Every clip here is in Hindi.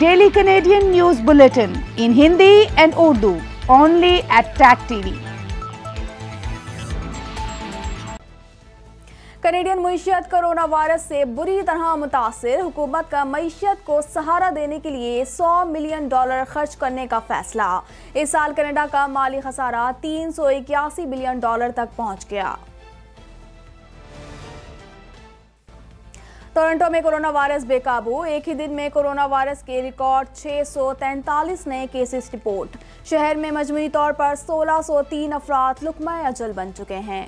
Daily Canadian news bulletin in Hindi and Urdu only at Tag TV Canadian मीशियत कोरोना वायरस से बुरी तरह मुतासर हुकूमत का मीशियत को सहारा देने के लिए 100 मिलियन डॉलर खर्च करने का फैसला इस साल कनाडा का माली खसारा तीन बिलियन डॉलर तक पहुंच गया टोरंटो में कोरोना वायरस बेकाबू एक ही दिन में कोरोना वायरस के रिकॉर्ड छः नए केसेस रिपोर्ट शहर में मजमूरी तौर पर 1603 अफराद लुकमा अजल बन चुके हैं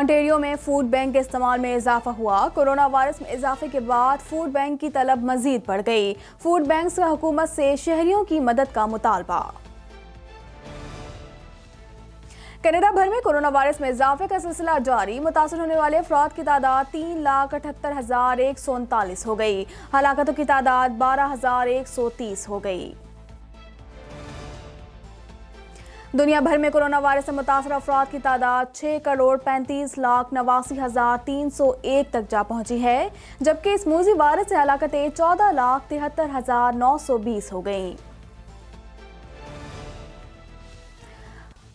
ऑन्टेरियो में फूड बैंक के इस्तेमाल में इजाफा हुआ कोरोना वायरस में इजाफे के बाद फूड बैंक की तलब मजीद बढ़ गई फूड बैंक का हुकूमत से शहरियों की मदद का मुतालबा कनाडा भर में कोरोना वायरस में इजाफे का सिलसिला जारी मुतासर होने वाले अफराद की तादाद तीन लाख अठहत्तर हजार एक सौ उनतालीस हो गई हलाकतों की तादाद बारह हजार एक सौ तीस हो गई दुनिया भर में कोरोना वायरस से मुतासर अफराद की तादाद छह करोड़ पैंतीस लाख नवासी हज़ार तीन सौ एक तक जा पहुंची है जबकि इस मूजी वायरस से हलाकतें चौदह लाख तिहत्तर हज़ार नौ सौ बीस हो गईं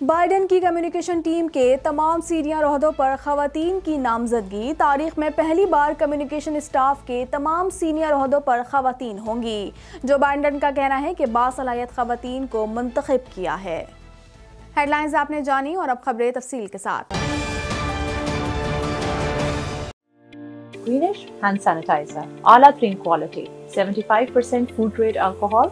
बाइडेन की कम्युनिकेशन टीम के तमाम सीनियर अहदों पर खातन की नामजदगी तारीख में पहली बार कम्युनिकेशन स्टाफ के तमाम सीनियर अहदों पर खातन होंगी जो बाइडेन का कहना है कि बासलाहत खातन को मंतखब किया है हेडलाइंस आपने जानी और अब खबरें तफसील के साथ Greenish hand sanitizer, ala 3 quality, 75% food grade alcohol,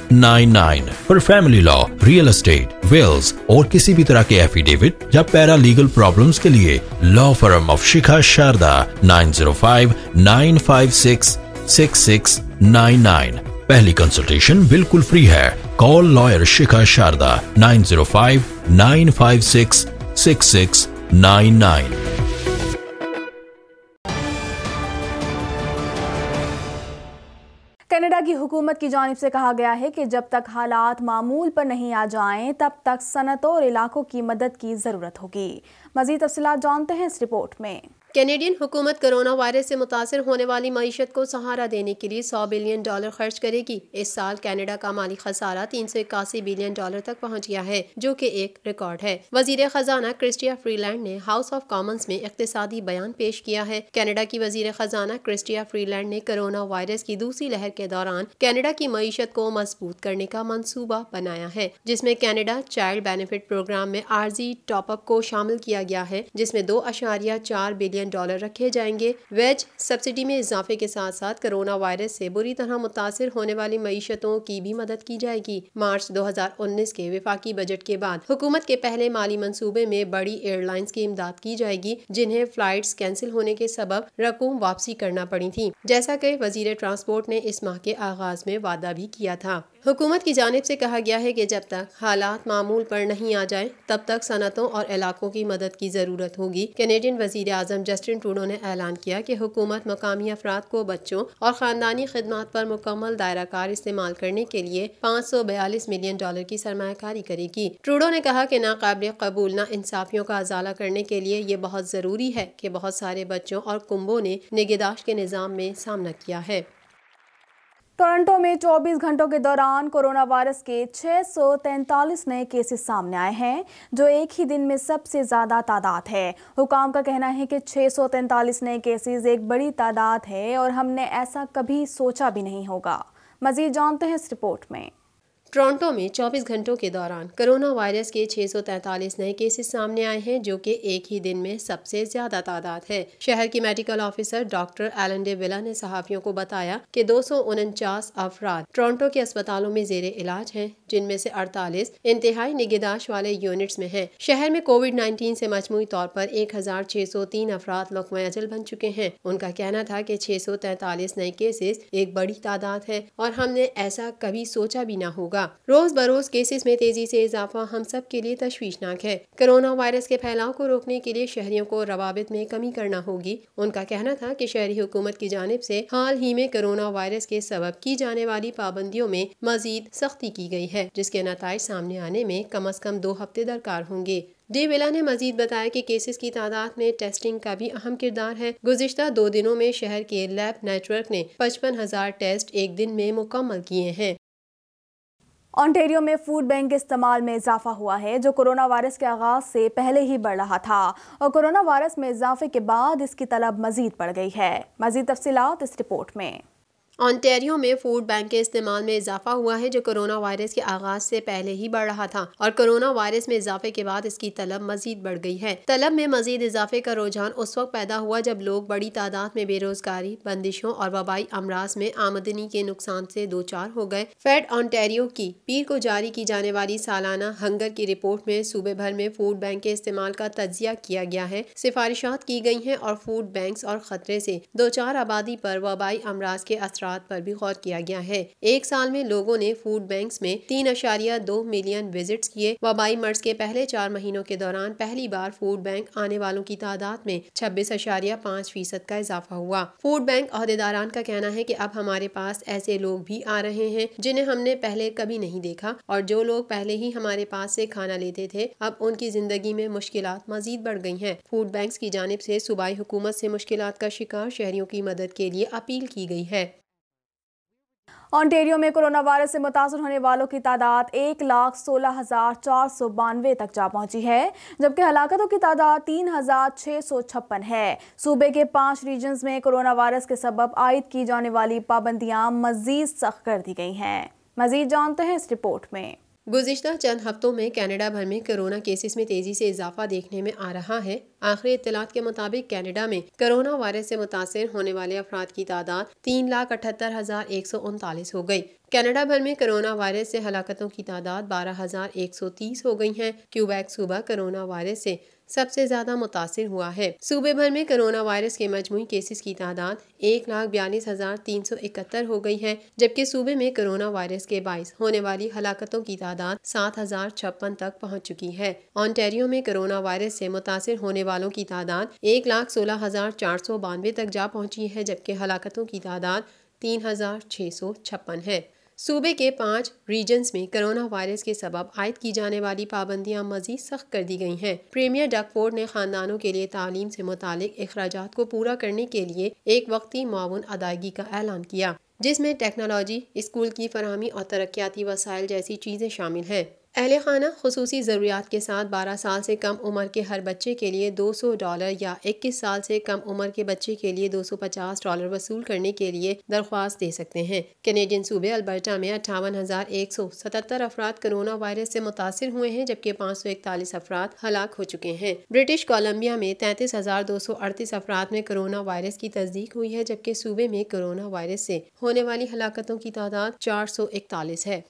पर family law real estate wills और किसी भी तरह के एफिडेविट या पैरा लीगल प्रॉब्लम के लिए law firm of Shikha Sharda nine zero five nine five six six six nine nine पहली कंसल्टेशन बिल्कुल फ्री है call lawyer Shikha Sharda nine zero five nine five six six six nine nine हुकूमत की जानब से कहा गया है कि जब तक हालात मामूल पर नहीं आ जाएं तब तक सनतों और इलाकों की मदद की ज़रूरत होगी मज़ीद तफसलत जानते हैं इस रिपोर्ट में कैनेडियन हुकूमत कोरोना वायरस से मुतासर होने वाली मीशत को सहारा देने के लिए 100 बिलियन डॉलर खर्च करेगी इस साल कनाडा का माली खसारा तीन सौ इक्यासी बिलियन डॉलर तक पहुंच गया है जो कि एक रिकॉर्ड है वजीर खजाना क्रिस्टिया फ्रीलैंड ने हाउस ऑफ कॉमन्स में इकतदी बयान पेश किया है कैनेडा की वजीर खजाना क्रिस्टिया फ्रीलैंड ने कोरोना वायरस की दूसरी लहर के दौरान कैनेडा की मीशत को मजबूत करने का मनसूबा बनाया है जिसमे कैनेडा चाइल्ड बेनिफिट प्रोग्राम में आर्जी टॉपअप को शामिल किया गया है जिसमे दो चार बिलियन बिलियन डॉलर रखे जाएंगे वेज सब्सिडी में इजाफे के साथ साथ कोरोना वायरस से बुरी तरह मुतासर होने वाली मीशतों की भी मदद की जाएगी मार्च 2019 के विफाकी बजट के बाद हुकूमत के पहले माली मनसूबे में बड़ी एयरलाइंस की इमदाद की जाएगी जिन्हें फ्लाइट कैंसिल होने के सबब रकूम वापसी करना पड़ी थी जैसा की वजीर ट्रांसपोर्ट ने इस माह के आगाज में वादा भी किया था हुकूमत की जानब से कहा गया है कि जब तक हालात मामूल पर नहीं आ जाए तब तक सनतों और इलाकों की मदद की ज़रूरत होगी कैनेडियन वजीर अजम जस्टिन ट्रूडो ने ऐलान किया कि हुकूमत मकामी अफराद को बच्चों और ख़ानदानी खदमात पर मुकम्मल दायरा कार इस्तेमाल करने के लिए पाँच सौ बयालीस मिलियन डॉलर की सरमाकारी करेगी ट्रूडो ने कहा कि नाकबिल कबूल ना इंसाफियों का अजाला करने के लिए ये बहुत ज़रूरी है कि बहुत सारे बच्चों और कुंबों ने निगहदाश्त के निज़ाम में सामना किया है टोरंटो में 24 घंटों के दौरान कोरोना वायरस के 643 नए केसेस सामने आए हैं जो एक ही दिन में सबसे ज़्यादा तादाद है हुकाम का कहना है कि 643 नए केसेस एक बड़ी तादाद है और हमने ऐसा कभी सोचा भी नहीं होगा मजीद जानते हैं इस रिपोर्ट में टोरंटो में 24 घंटों के दौरान कोरोना वायरस के 643 नए केसेस सामने आए हैं जो कि एक ही दिन में सबसे ज्यादा तादाद है शहर की medical officer doctor Eileen de Villa ने सहाफियों को बताया कि दो अफराद टोरंटो के अस्पतालों में जेर इलाज हैं जिनमें से 48 इंतहाई निगेदाश वाले यूनिट्स में हैं शहर में कोविड नाइन्टीन से मजमू तौर पर तीन अफराद लकमा अजल बन चुके हैं उनका कहना था सौ तैतालीस नए केसेस एक बड़ी तादाद है और हमने ऐसा कभी सोचा भी ना होगा होगा रोज बरोज केसेस में तेजी से इजाफा हम सब के लिए तशवीशनाक है कोरोना वायरस के फैलाव को रोकने के लिए शहरियों को रवाबित में कमी करना होगी उनका कहना था की शहरी हुकूमत की जानब ऐसी हाल ही में कोरोना वायरस के सबब की जाने वाली पाबंदियों में मजीद सख्ती की गयी है जिसके नतज सामने आने में कम अज कम दो हफ्ते दरकार होंगे डी वेला ने मजीद बताया कि केसेस की तादाद में टेस्टिंग का भी अहम किरदार है गुजशत दो दिनों में शहर के लैब नेटवर्क ने पचपन हजार टेस्ट एक दिन में मुकम्मल किए हैं ऑन्टेरियो में फूड बैंक के इस्तेमाल में इजाफा हुआ है जो कोरोना वायरस के आगाज से पहले ही बढ़ रहा था और कोरोना वायरस में इजाफे के बाद इसकी तलब मजीद बढ़ गई है मजीद तफसीत इस रिपोर्ट में ऑनटेरियो में फूड बैंक के इस्तेमाल में इजाफा हुआ है जो कोरोना वायरस के आगाज से पहले ही बढ़ रहा था और कोरोना वायरस में इजाफे के बाद इसकी तलब मजीद बढ़ गई है तलब में मजीद इजाफे का रुझान उस वक्त पैदा हुआ जब लोग बड़ी तादाद में बेरोजगारी बंदिशों और वबाई अमराज में आमदनी के नुकसान से दो चार हो गए फेड ऑनटेरियो की पीर को जारी की जाने वाली सालाना हंगर की रिपोर्ट में सूबे भर में फूड बैंक के इस्तेमाल का तजिया किया गया है सिफारिशात की गई है और फूड बैंक और खतरे ऐसी दो चार आबादी आरोप वबाई अमराज के असर असरात पर भी गौर किया गया है एक साल में लोगों ने फूड बैंक में तीन अशारिया दो मिलियन विजिट किए वबाई मर्ज के पहले चार महीनों के दौरान पहली बार फूड बैंक आने वालों की तादाद में छब्बीस अशारिया पाँच फीसद का इजाफा हुआ फूड बैंक अहदेदारान का कहना है की अब हमारे पास ऐसे लोग भी आ रहे हैं जिन्हें हमने पहले कभी नहीं देखा और जो लोग पहले ही हमारे पास ऐसी खाना लेते थे अब उनकी जिंदगी में मुश्किल मजीद बढ़ गई है फूड बैंक की जानब ऐसी सूबाई हुकूमत ऐसी मुश्किल का शिकार शहरियों की मदद के लिए अपील की गई है ऑन्टेरियो में कोरोना वायरस से मुतासर होने वालों की तादाद एक लाख सोलह हजार चार सौ बानवे तक जा पहुंची है जबकि हलाकतों की तादाद तीन हजार छः सौ छप्पन है सूबे के पांच रीजन में कोरोना वायरस के सबब आयद की जाने वाली पाबंदियां मजीद सख्त कर दी गई हैं मजीद जानते हैं इस रिपोर्ट में गुजशत चंद हफ्तों में कनाडा भर में कोरोना केसेस में तेजी से इजाफा देखने में आ रहा है आखिरी इतलात के मुताबिक कनाडा में कोरोना वायरस से मुतासर होने वाले अफराद की तादाद तीन लाख अठहत्तर हजार एक सौ उनतालीस हो गई कनाडा भर में कोरोना वायरस से हलाकतों की तादाद बारह हजार एक सौ तीस हो गई है क्यूबैक सूबा कोरोना वायरस से सबसे ज्यादा मुतासर हुआ है सूबे भर में कोरोना वायरस के मजमू केसेस की तादाद एक लाख बयालीस हजार तीन सौ इकहत्तर हो गई है जबकि सूबे में कोरोना वायरस के बाईस होने वाली हलाकतों की तादाद सात हजार छप्पन तक पहुँच चुकी है ऑनटेरियो में कोरोना वायरस से मुतासर होने वालों की तादाद एक लाख सोलह हजार चार सौ बानवे तक जा पहुँची है जबकि हलाकतों की तादाद तीन हजार छः सौ छप्पन है सूबे के पाँच रीजन्स में कोरोना वायरस के सबब आयद की जाने वाली पाबंदियां मजीद सख्त कर दी गई हैं प्रीमियर डकफोर्ड ने खानदानों के लिए तालीम से मुतल अखराज को पूरा करने के लिए एक वक्ती माउन अदायगी का ऐलान किया जिसमें टेक्नोलॉजी स्कूल की फरहमी और तरक्याती वसाइल जैसी चीज़ें शामिल हैं अहल खाना खसूसी ज़रूरियात के साथ 12 साल से कम उम्र के हर बच्चे के लिए 200 डॉलर या 21 साल से कम उम्र के बच्चे के लिए 250 डॉलर वसूल करने के लिए दरख्वास्त दे सकते हैं कैनेडियन सूबे अल्बर्टा में अट्ठावन हज़ार एक सौ सतहत्तर अफराद कोरोना वायरस से मुतासर हुए हैं जबकि पाँच सौ इकतालीस अफराद हलाक हो चुके हैं ब्रिटिश कोलम्बिया में तैंतीस हज़ार दो सौ अड़तीस अफराद में कोरोना वायरस की तस्दीक हुई है जबकि सूबे में कोरोना वायरस से होने वाली हलाकतों की तादाद चार सौ इकतालीस है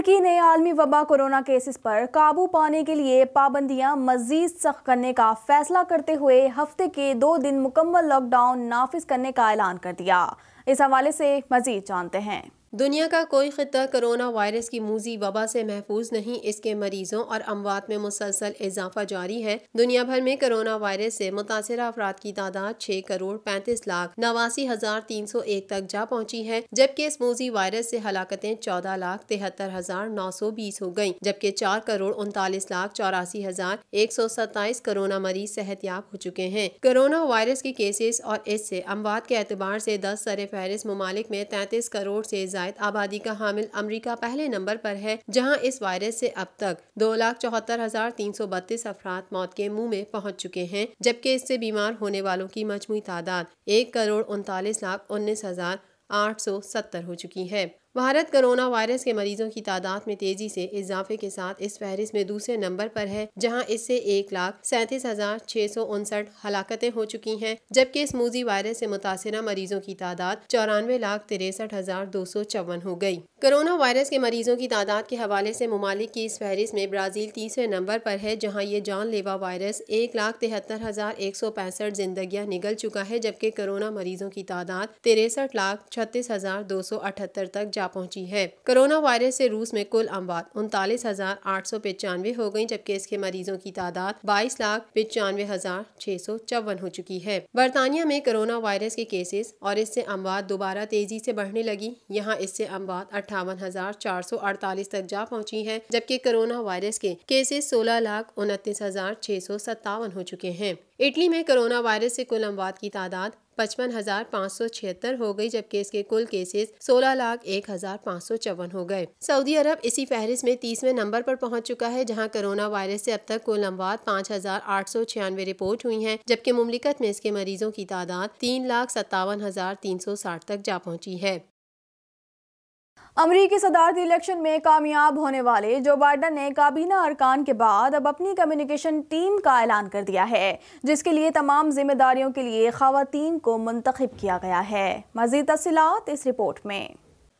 तुर्की ने आलमी वबा कोरोना केसेस पर काबू पाने के लिए पाबंदियां मजीद सख्त करने का फैसला करते हुए हफ्ते के दो दिन मुकम्मल लॉकडाउन नाफिज करने का ऐलान कर दिया इस हवाले से मजीद जानते हैं दुनिया का कोई ख़त्ता कोरोना वायरस की मूजी वबा से महफूज नहीं इसके मरीजों और अमवात में मुसलसल इजाफा जारी है दुनिया भर में कोरोना वायरस से मुतासर अफराद की तादाद छः करोड़ पैंतीस लाख नवासी हजार तीन सौ एक तक जा पहुंची है जबकि इस मूजी वायरस से हलाकतें चौदह लाख तिहत्तर हजार नौ सौ बीस हो गयी जबकि चार करोड़ उनतालीस लाख चौरासी हजार एक सौ सत्ताईस कोरोना मरीज सेहतियाब हो चुके हैं कोरोना वायरस के केसेस और इससे अमवात के एतबार से दस सर फहरिस्त ममालिक में तैंतीस करोड़ ऐसी जायद आबादी का हामिल अमरीका पहले नंबर पर है जहाँ इस वायरस से अब तक दो लाख चौहत्तर हजार तीन सौ बत्तीस अफराद मौत के मुंह में पहुंच चुके हैं जबकि इससे बीमार होने वालों की मजमू तादाद एक करोड़ उनतालीस लाख उन्नीस हजार आठ सौ सत्तर हो चुकी है भारत कोरोना वायरस के मरीजों की तादाद में तेजी से इजाफे के साथ इस फहरिस्त में दूसरे नंबर पर है जहां इससे एक लाख सैंतीस हजार छह सौ उनसठ हलाकतें हो चुकी हैं जबकि इस मूजी वायरस से मुतासर मरीजों की तादाद चौरानवे लाख तिरसठ हजार दो सौ चौवन हो गई। कोरोना वायरस के मरीजों की तादाद के हवाले से ममालिक की इस फहरिस्त में ब्राज़ील तीसरे नंबर पर है जहाँ ये जानलेवा वायरस एक लाख तिहत्तर हजार एक सौ पैंसठ जिंदगियाँ निकल चुका है जबकि कोरोना मरीजों की तादाद तिरसठ लाख छत्तीस हजार दो सौ अठहत्तर तक जा पहुंची है कोरोना वायरस से रूस में कुल अमवात उनतालीस हजार आठ सौ पचानवे हो गयी जबकि इसके मरीजों की तादाद बाईस लाख पचानवे हजार छह सौ चौवन हो चुकी है बरतानिया में कोरोना वायरस के केसेस और इससे अमवात दोबारा तेजी से बढ़ने लगी यहाँ इससे अमवात अट्ठावन हजार चार सौ अड़तालीस तक जा पहुँची है जबकि कोरोना वायरस के केसेस सोलह लाख उनतीस हजार छह सौ सत्तावन हो चुके हैं इटली में कोरोना वायरस से कुल अमवात की तादाद पचपन हजार पाँच सौ छिहत्तर हो गई जबकि इसके कुल केसेस सोलह लाख एक हजार पाँच सौ चौवन हो गए सऊदी अरब इसी फहरिस्त में तीसवें नंबर पर पहुंच चुका है जहां कोरोना वायरस से अब तक कुल अमवात पाँच हजार आठ सौ छियानवे रिपोर्ट हुई हैं जबकि मुमलिकत में इसके मरीजों की तादाद तीन लाख सत्तावन हजार तीन सौ साठ तक जा पहुंची है अमरीकी सदारती इलेक्शन में कामयाब होने वाले जो बाइडन ने काबीना अरकान के बाद अब अपनी कम्युनिकेशन टीम का ऐलान कर दिया है जिसके लिए तमाम जिम्मेदारियों के लिए खातन को मंतखब किया गया है मजीद तफसीत इस रिपोर्ट में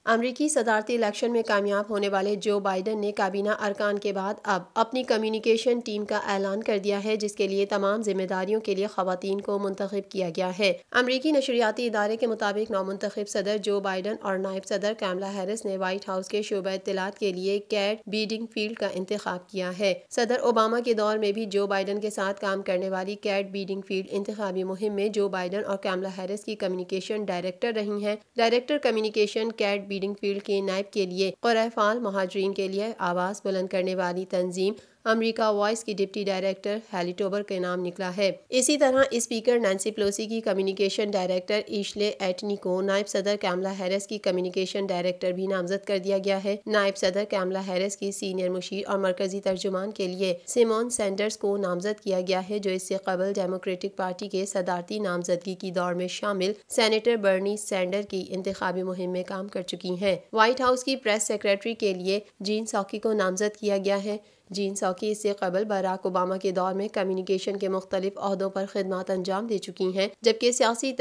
अमरीकी सदारती इलेक्शन में कामयाब होने वाले जो बाइडन ने काबीना अरकान के बाद अब अपनी कम्युनिकेशन टीम का ऐलान कर दिया है जिसके लिए तमाम जिम्मेदारियों के लिए खातन को मुंतखब किया गया है अमरीकी नशरियाती इदारे के मुताबिक नामंतखब सदर जो बाइडन और नायब सदर कैमला हैरिस ने वाइट हाउस के शोब इतलात के लिए कैट बीडिंग फील्ड का इंतखब किया है सदर ओबामा के दौर में भी जो बाइडन के साथ काम करने वाली कैट बीडिंग फील्ड इंतबी मुहिम में जो बाइडन और कैमला हैरिस की कम्युनिकेशन डायरेक्टर रही हैं director communication Kate Bedingfield के नायब के लिए और महाजरीन के लिए आवाज़ बुलंद करने वाली तंजीम अमेरिका वॉइस की डिप्टी डायरेक्टर हैली टोबर के नाम निकला है इसी तरह स्पीकर नैन्सी प्लोसी की कम्युनिकेशन डायरेक्टर ईशले एटनी को नायब सदर कैमला हैरिस की कम्युनिकेशन डायरेक्टर भी नामजद कर दिया गया है नायब सदर कैमला हैरिस की सीनियर मुशीर और मरकजी तर्जुमान के लिए सिमोन सेंडर्स को नामजद किया गया है जो इससे कबल डेमोक्रेटिक पार्टी के सदारती नामजदगी की दौड़ में शामिल सैनेटर बर्नी सेंडर की इंतबी मुहिम में काम कर चुकी है व्हाइट हाउस की प्रेस सेक्रेटरी के लिए जीन सॉकी को नामजद किया गया है जीन सौकी इससे कबल बराक ओबामा के दौर में कम्युनिकेशन के मुख्तलिफ अहदों पर खदमात अंजाम दे चुकी हैं जबकि सियासी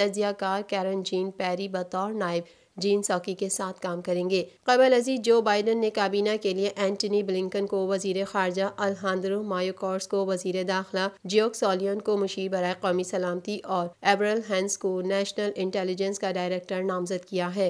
कार कैरन जीन पैरी बतौर नायब जीन सौकी के साथ काम करेंगे कबल अजीज जो बाइडन ने काबीना के लिए एंटनी ब्लिंकन को वजीर खारजा अलहानद्रो मायोकॉर्स को वजीर दाखिला जियोक सोलियन को मुशीर बरए कौमी सलामती और एबरल हैंस को नेशनल इंटेलिजेंस का डायरेक्टर नामजद किया है